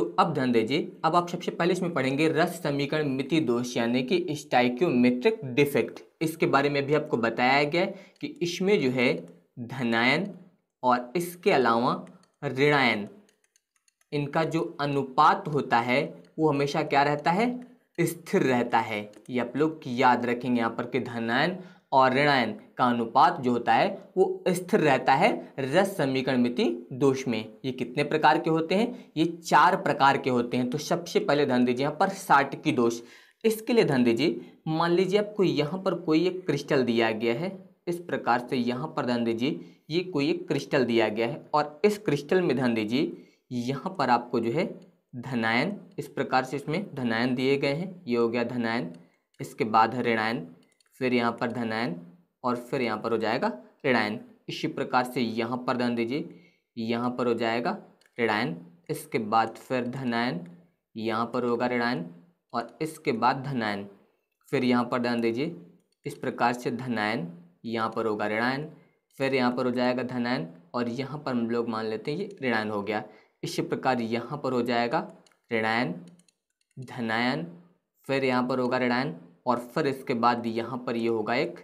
तो अब ध्यान दीजिए अब आप सबसे पहले इसमें पढ़ेंगे रस समीकरण मिति दोष यानी कि स्टाइक्योमेट्रिक डिफेक्ट इसके बारे में भी आपको बताया गया कि इसमें जो है धनायन और इसके अलावा ऋणायन इनका जो अनुपात होता है वो हमेशा क्या रहता है स्थिर रहता है ये आप लोग याद रखेंगे यहाँ पर कि धनायन और ऋणायन का अनुपात जो होता है वो स्थिर रहता है रस समीकरण मिति दोष में ये कितने प्रकार के होते हैं ये चार प्रकार के होते हैं तो सबसे पहले ध्यान दीजिए यहाँ पर साठ की दोष इसके लिए ध्यान दीजिए मान लीजिए आपको यहाँ पर कोई एक क्रिस्टल दिया गया है इस प्रकार से यहाँ पर ध्यान दीजिए ये कोई एक क्रिस्टल दिया गया है और इस क्रिस्टल में ध्यान दीजिए यहाँ पर आपको जो है धनायन इस प्रकार से इसमें धनायन दिए गए हैं ये हो गया धनायन इसके बाद ऋणायन फिर यहाँ पर धनायन और फिर यहाँ पर हो जाएगा ऋणायन इसी प्रकार से यहाँ पर ध्यान दीजिए यहाँ पर हो जाएगा ऋणायन इसके बाद फिर धनायन यहाँ पर होगा ऋणायन और इसके बाद धनायन फिर यहाँ पर ध्यान दीजिए इस प्रकार से धनायन यहाँ पर होगा ऋणायन फिर यहाँ पर हो जाएगा धनायन और यहाँ पर हम लोग मान लेते हैं ये ऋणायन हो गया इसी प्रकार यहाँ पर हो जाएगा ऋणायन धनायन फिर यहाँ पर होगा ऋणायन और फिर इसके बाद यहाँ पर ये होगा एक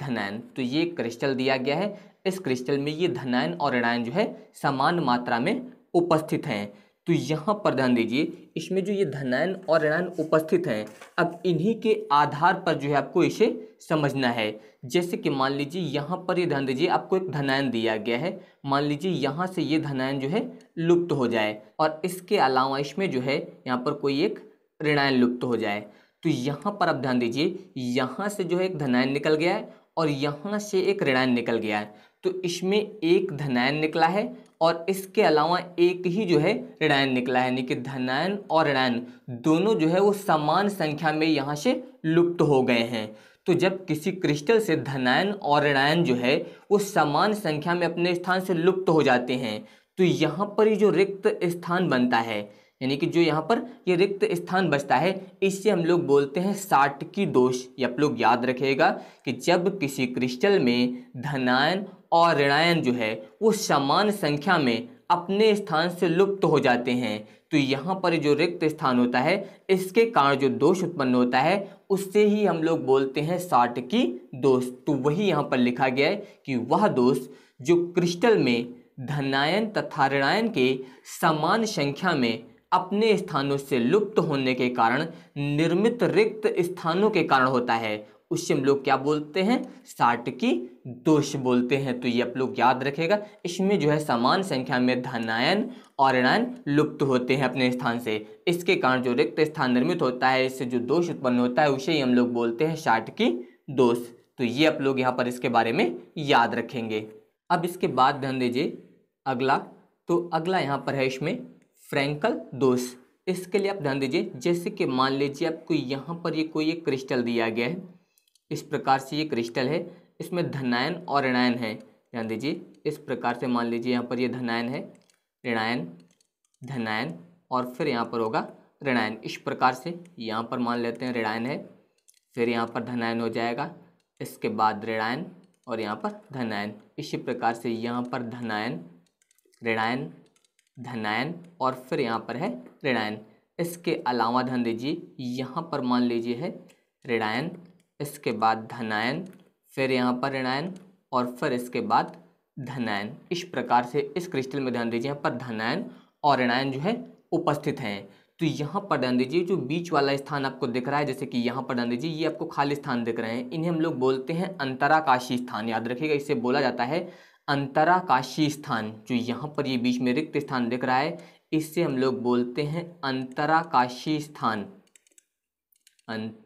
धनायन तो ये क्रिस्टल दिया गया है इस क्रिस्टल में ये धनायन और ऋणायन जो है समान मात्रा में उपस्थित हैं तो यहाँ पर ध्यान दीजिए इसमें जो ये धनायन और ऋणायन उपस्थित हैं अब इन्हीं के आधार पर जो है आपको इसे समझना है जैसे कि मान लीजिए यहाँ पर ये ध्यान दीजिए आपको एक धनायन दिया गया है मान लीजिए यहाँ से ये धनायन जो है लुप्त हो जाए और इसके अलावा इसमें जो है यहाँ पर कोई एक ऋणायन लुप्त हो जाए तो यहाँ पर आप ध्यान दीजिए यहाँ से जो है एक धनायन निकल गया है और यहाँ से एक ऋणायन निकल गया है तो इसमें एक धनायन निकला है और इसके अलावा एक ही जो है ऋणायन निकला है यानी कि धनायन और ऋणायन दोनों जो है वो समान संख्या में यहाँ से लुप्त हो गए हैं तो जब किसी क्रिस्टल से धनायन और ऋणायन जो है वो समान संख्या में अपने स्थान से लुप्त हो जाते हैं तो यहाँ पर ही जो रिक्त स्थान बनता है यानी कि जो यहाँ पर ये रिक्त स्थान बचता है इससे हम लोग बोलते हैं की दोष ये आप लोग याद रखिएगा कि जब किसी क्रिस्टल में धनायन और ऋणायन जो है वो समान संख्या में अपने स्थान से लुप्त हो जाते हैं तो यहाँ पर जो रिक्त स्थान होता है इसके कारण जो दोष उत्पन्न होता है उससे ही हम लोग बोलते हैं साठ की दोष तो वही यहाँ पर लिखा गया है कि वह दोष जो क्रिस्टल में धनायन तथा ऋणायन के समान संख्या में अपने स्थानों से लुप्त होने के कारण निर्मित रिक्त स्थानों के कारण होता है उससे हम लोग क्या बोलते हैं साठ की दोष बोलते हैं तो ये आप लोग याद रखेगा इसमें जो है समान संख्या में धनायन और ऋणायन लुप्त होते हैं अपने स्थान से इसके कारण जो रिक्त स्थान निर्मित होता है इससे जो दोष उत्पन्न होता है उसे ही हम लोग बोलते हैं साठ की दोष तो ये आप लोग यहाँ पर इसके बारे में याद रखेंगे अब इसके बाद ध्यान दीजिए अगला तो अगला यहाँ पर है इसमें फ्रैंकल दोष इसके लिए आप ध्यान दीजिए जैसे कि मान लीजिए आपको यहाँ पर ये कोई एक क्रिस्टल दिया गया है इस प्रकार से ये क्रिस्टल है इसमें धनायन और ऋणायन है ध्यान दीजिए इस प्रकार से मान लीजिए यहाँ पर ये धनायन है ऋणायन धनायन और फिर यहाँ पर होगा ऋणायन इस प्रकार से यहाँ पर मान लेते हैं ऋणायन है फिर यहाँ पर धनायन हो जाएगा इसके बाद ऋणायन और यहाँ पर धनायन इसी प्रकार से यहाँ पर धनायन ऋणायन धनायन और फिर यहाँ पर है ऋणायन इसके अलावा ध्यान दीजिए यहाँ पर मान लीजिए है ऋणायन इसके बाद धनायन फिर यहाँ पर ऋणायन और फिर इसके बाद धनायन इस प्रकार से इस क्रिस्टल में ध्यान दीजिए यहाँ पर धनायन और ऋणायन जो है उपस्थित हैं तो यहाँ पर ध्यान दीजिए जो बीच वाला स्थान आपको दिख रहा है जैसे कि यहाँ पर ध्यान दीजिए ये आपको खाली स्थान दिख रहे हैं इन्हें हम लोग बोलते हैं अंतराकाशी स्थान याद रखिएगा इसे बोला जाता है अंतराकाशी स्थान जो यहाँ पर ये बीच में रिक्त स्थान दिख रहा है इससे हम लोग बोलते हैं अंतराकाशी स्थान अंतराकाशी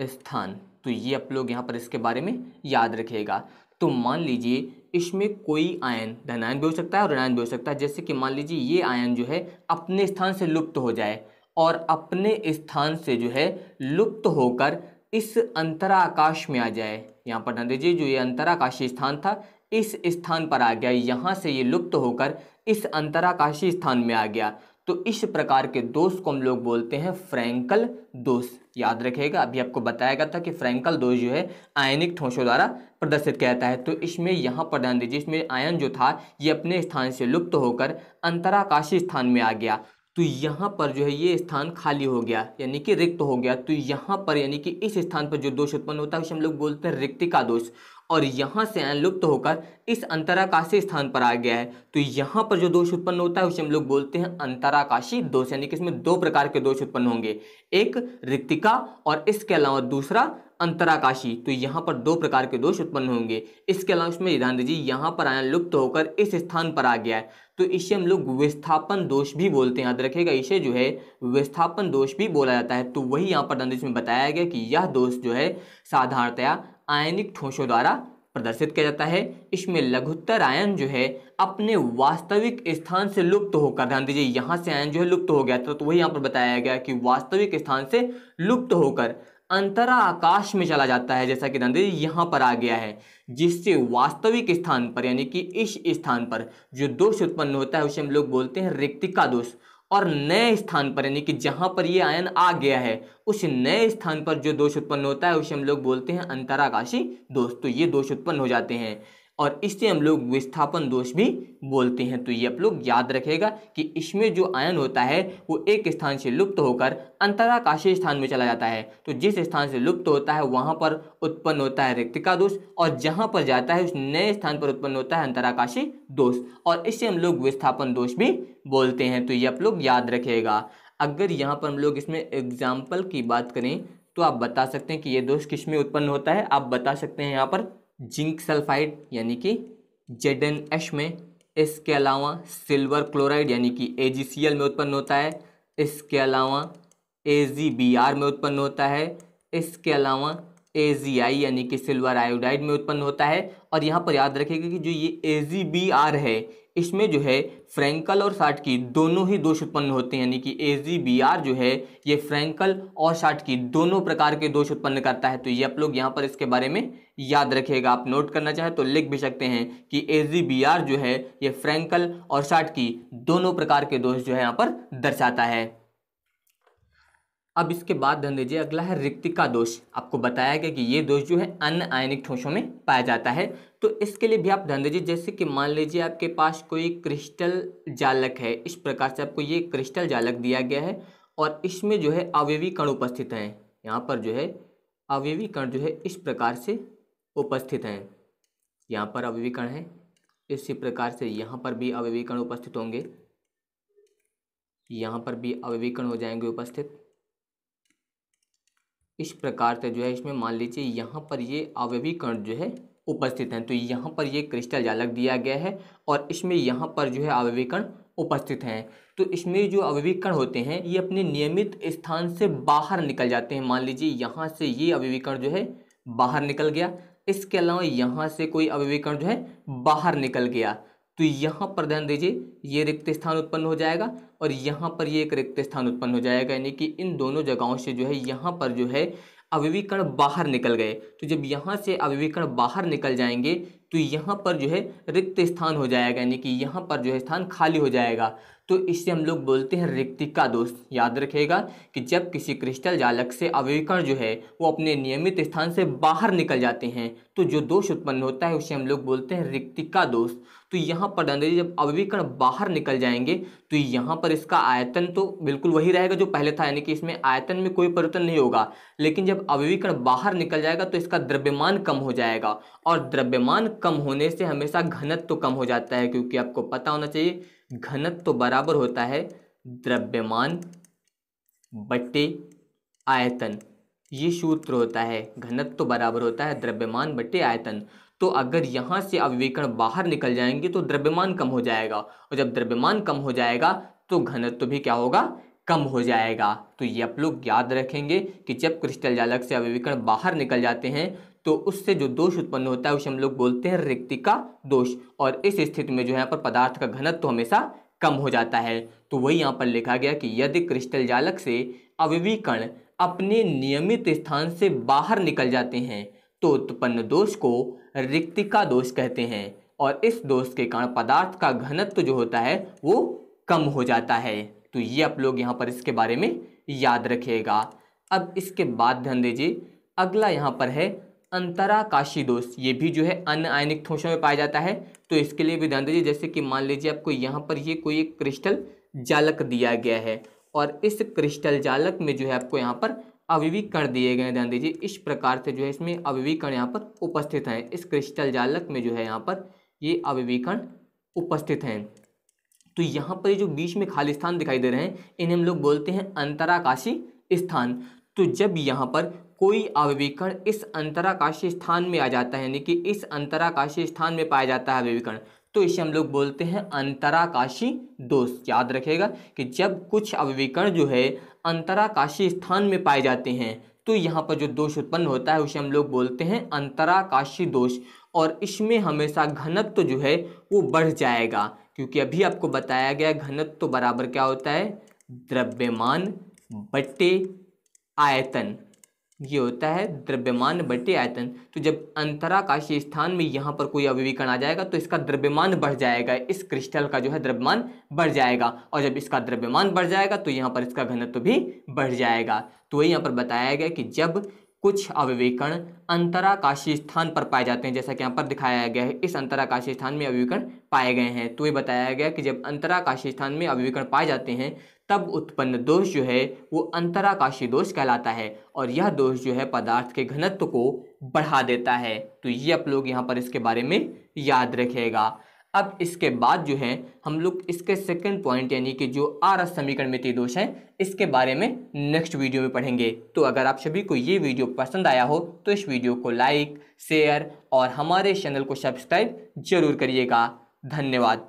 स्थान तो ये आप लोग यहाँ पर इसके बारे में याद रखिएगा तो मान लीजिए इसमें कोई आयन धनायन भी हो सकता है और ऋणायन भी हो सकता है जैसे कि मान लीजिए ये आयन जो है अपने स्थान से लुप्त हो जाए और अपने स्थान से जो है लुप्त होकर इस अंतराकाश में आ जाए यहाँ पर ध्यान दीजिए जो ये अंतराकाशी स्थान था इस स्थान पर आ गया यहाँ से ये लुप्त होकर इस अंतराकाशी स्थान में आ गया तो इस प्रकार के दोष को हम लोग बोलते हैं फ्रैंकल दोष याद रखिएगा अभी आपको बताया गया था कि फ्रैंकल दोष जो है आयनिक ठोसों द्वारा प्रदर्शित किया जाता है तो इसमें यहाँ पर ध्यान दीजिए इसमें आयन जो था ये अपने स्थान से लुप्त होकर अंतराकाशी स्थान में आ गया तो यहाँ पर जो है ये स्थान खाली हो गया यानी कि रिक्त हो गया तो यहाँ पर यानी कि इस स्थान पर जो दोष उत्पन्न होता है उसे हम लोग बोलते हैं रिक्तिका दोष और यहाँ से लुप्त होकर इस अंतराकाशी स्थान पर आ गया है तो यहाँ पर जो दोष उत्पन्न होता है उसे हम लोग बोलते हैं अंतराकाशी दोष यानी कि इसमें दो प्रकार के दोष उत्पन्न होंगे एक रिक्तिका और इसके अलावा दूसरा अंतराकाशी तो यहाँ पर दो प्रकार के दोष उत्पन्न होंगे इसके अलावा इसमें ध्यान दीजिए यहाँ पर आया लुप्त होकर इस स्थान पर आ गया है तो इसे हम लोग विस्थापन दोष भी बोलते हैं याद रखेगा इसे जो है विस्थापन दोष भी बोला जाता है तो वही यहाँ पर ध्यान दीजिए बताया गया कि यह दोष जो है साधारणतया आयनिक ठोसों द्वारा प्रदर्शित किया जाता है इसमें लघुत्तर आयन जो है अपने वास्तविक स्थान से लुप्त होकर ध्यान दीजिए यहाँ से आयन जो है लुप्त हो गया था तो वही यहाँ पर बताया गया कि वास्तविक स्थान से लुप्त होकर अंतरा आकाश में चला जाता है जैसा कि ध्यान दीजिए यहाँ पर आ गया है जिससे वास्तविक स्थान पर यानी कि इस स्थान पर जो दोष उत्पन्न होता है उसे हम लोग बोलते हैं रिक्तिका दोष और नए स्थान पर यानी कि जहाँ पर ये आयन आ गया है उस नए स्थान पर जो दोष उत्पन्न होता है उसे हम लोग बोलते हैं अंतराकाशी दोष तो ये दोष उत्पन्न हो जाते हैं और इसे हम लोग विस्थापन दोष भी बोलते हैं तो ये आप लोग याद रखेगा कि इसमें जो आयन होता है वो एक स्थान से लुप्त होकर अंतराकाशीय स्थान में चला जाता है तो जिस स्थान से लुप्त होता है वहाँ पर उत्पन्न होता है रिक्तिका दोष और जहाँ पर जाता है उस नए स्थान पर उत्पन्न होता है अंतराकाशीय दोष और इसे हम लोग विस्थापन दोष भी बोलते हैं तो ये आप लोग याद रखेगा अगर यहाँ पर हम लोग इसमें एग्जाम्पल की बात करें तो आप बता सकते हैं कि ये दोष किस में उत्पन्न होता है आप बता सकते हैं यहाँ पर जिंक सल्फाइड यानी कि जेड में इसके अलावा सिल्वर क्लोराइड यानी कि ए में उत्पन्न होता है इसके अलावा ए में उत्पन्न होता है इसके अलावा एजीआई यानी कि सिल्वर आयोडाइड में उत्पन्न होता है और यहाँ पर याद रखेगा कि जो ये एजीबीआर है इसमें जो है फ्रैंकल और की दोनों ही दोष उत्पन्न होते हैं यानी कि एजीबीआर जो है ये फ्रैंकल और की दोनों प्रकार के दोष उत्पन्न करता है तो ये आप लोग यहाँ पर इसके बारे में याद रखिएगा आप नोट करना चाहें तो लिख भी सकते हैं कि आर जो है ये फ्रैंकल और साटकी दोनों प्रकार के दोष जो है यहाँ पर दर्शाता है अब इसके बाद ध्यान दीजिए अगला है रिक्तिका दोष आपको बताया गया कि ये दोष जो है अन्य आयनिक ठोसों में पाया जाता है तो इसके लिए भी आप ध्यान दीजिए जैसे कि मान लीजिए आपके पास कोई क्रिस्टल जालक है इस प्रकार से आपको ये क्रिस्टल जालक दिया गया है और इसमें जो है अवयवी कण उपस्थित हैं यहाँ पर जो है अवयवी कण जो है इस प्रकार से उपस्थित हैं यहाँ पर अवयवी कण है इसी प्रकार से यहाँ पर भी अवयवी कण उपस्थित होंगे यहाँ पर भी अवयवी कण हो जाएंगे उपस्थित इस प्रकार से जो है इसमें मान लीजिए यहाँ पर ये अवयवीकरण जो है उपस्थित हैं तो यहाँ पर ये क्रिस्टल जालक दिया गया है और इसमें यहाँ पर जो है अवयवीकरण उपस्थित हैं तो इसमें जो अवयवीकरण होते हैं ये अपने नियमित स्थान से बाहर निकल जाते हैं मान लीजिए यहाँ से ये अवयवीकरण जो है बाहर निकल गया इसके अलावा यहाँ से कोई अवयवीकरण जो है बाहर निकल गया तो यहाँ पर ध्यान दीजिए ये रिक्त स्थान उत्पन्न हो जाएगा और यहाँ पर ये एक रिक्त स्थान उत्पन्न हो जाएगा यानी कि इन दोनों जगहों से जो है यहाँ पर जो है अविवीकरण बाहर निकल गए तो जब यहाँ से अविवीकरण बाहर निकल जाएंगे तो यहाँ पर जो है रिक्त स्थान हो जाएगा यानी कि यहाँ पर जो है स्थान खाली हो जाएगा तो इससे हम लोग बोलते हैं रिक्तिका दोष याद रखेगा कि जब किसी क्रिस्टल जालक से अवयकरण जो है वो अपने नियमित स्थान से बाहर निकल जाते हैं तो जो दोष उत्पन्न होता है उसे हम लोग बोलते हैं रिक्तिका दोष तो यहाँ पर अंग्रेजी जब अवयकरण बाहर निकल जाएंगे तो यहाँ पर इसका आयतन तो बिल्कुल वही रहेगा जो पहले था यानी कि इसमें आयतन में कोई परिवर्तन नहीं होगा लेकिन जब अवयकरण बाहर निकल जाएगा तो इसका द्रव्यमान कम हो जाएगा और द्रव्यमान कम होने से हमेशा घनत्व तो कम हो जाता है क्योंकि आपको पता होना चाहिए घनत्व तो बराबर होता है द्रव्यमान बटे आयतन ये सूत्र होता है घनत्व तो बराबर होता है द्रव्यमान बटे आयतन तो अगर यहाँ से अविवेकण बाहर निकल जाएंगे तो द्रव्यमान कम हो जाएगा और जब द्रव्यमान कम हो जाएगा तो घनत्व तो भी क्या होगा कम हो जाएगा तो ये आप लोग याद रखेंगे कि जब क्रिस्टल जालक से अविवेकण बाहर निकल जाते हैं तो उससे जो दोष उत्पन्न होता है उसे हम लोग बोलते हैं रिक्तिका दोष और इस स्थिति में जो है यहाँ पर पदार्थ का घनत्व तो हमेशा कम हो जाता है तो वही यहाँ पर लिखा गया कि यदि क्रिस्टल जालक से अविवीकरण अपने नियमित स्थान से बाहर निकल जाते हैं तो उत्पन्न दोष को रिक्तिका दोष कहते हैं और इस दोष के कारण पदार्थ का घनत्व तो जो होता है वो कम हो जाता है तो ये आप लोग यहाँ पर इसके बारे में याद रखिएगा अब इसके बाद ध्यान दीजिए अगला यहाँ पर है अंतराकाशी दोष ये भी जो है अन्य आयनिक ठोसों में पाया जाता है तो इसके लिए भी ध्यान दीजिए जैसे कि मान लीजिए आपको यहाँ पर ये कोई एक क्रिस्टल जालक दिया गया है और इस क्रिस्टल जालक में जो है आपको यहाँ पर अविवीकरण दिए गए हैं ध्यान दीजिए इस प्रकार से जो है इसमें अविवीकरण यहाँ पर उपस्थित हैं इस क्रिस्टल जालक में जो है यहाँ पर ये अविवीकरण उपस्थित हैं तो यहाँ पर जो बीच में खाली स्थान दिखाई दे रहे हैं इन्हें हम लोग बोलते हैं अंतराकाशी स्थान तो जब यहाँ पर कोई अविवेकण इस अंतराकाशीय स्थान में आ जाता है यानी कि इस अंतराकाशीय स्थान में पाया जाता है अविवेकण तो इसे हम लोग बोलते हैं अंतराकाशी दोष याद रखेगा कि जब कुछ अविवेकण जो है अंतराकाशी स्थान में पाए जाते हैं तो यहाँ पर जो दोष उत्पन्न होता है उसे हम लोग बोलते हैं अंतराकाशी दोष और इसमें हमेशा घनत्व तो जो है वो बढ़ जाएगा क्योंकि अभी आपको बताया गया घनत्व तो बराबर क्या होता है द्रव्यमान बट्टे आयतन ये होता है द्रव्यमान बटे आयतन तो जब अंतराकाशीय स्थान में यहाँ पर कोई अभिवीकरण आ जाएगा तो इसका द्रव्यमान बढ़ जाएगा इस क्रिस्टल का जो है द्रव्यमान बढ़ जाएगा और जब इसका द्रव्यमान बढ़ जाएगा तो यहाँ पर इसका घनत्व भी बढ़ जाएगा तो वही यहाँ पर बताया गया कि जब कुछ अविवेकण अंतराकाशीय स्थान पर पाए जाते हैं जैसा कि यहाँ पर दिखाया गया है इस अंतराकाशीय स्थान में अविवेकण पाए गए हैं तो ये बताया गया कि जब अंतराकाशीय स्थान में अविवेकण पाए जाते हैं तब उत्पन्न दोष जो है वो अंतराकाशी दोष कहलाता है और यह दोष जो है पदार्थ के घनत्व को बढ़ा देता है तो ये आप लोग यहाँ पर इसके बारे में याद रखेगा अब इसके बाद जो है हम लोग इसके सेकंड पॉइंट यानी कि जो आर समीकरण में दोष है इसके बारे में नेक्स्ट वीडियो में पढ़ेंगे तो अगर आप सभी को ये वीडियो पसंद आया हो तो इस वीडियो को लाइक शेयर और हमारे चैनल को सब्सक्राइब जरूर करिएगा धन्यवाद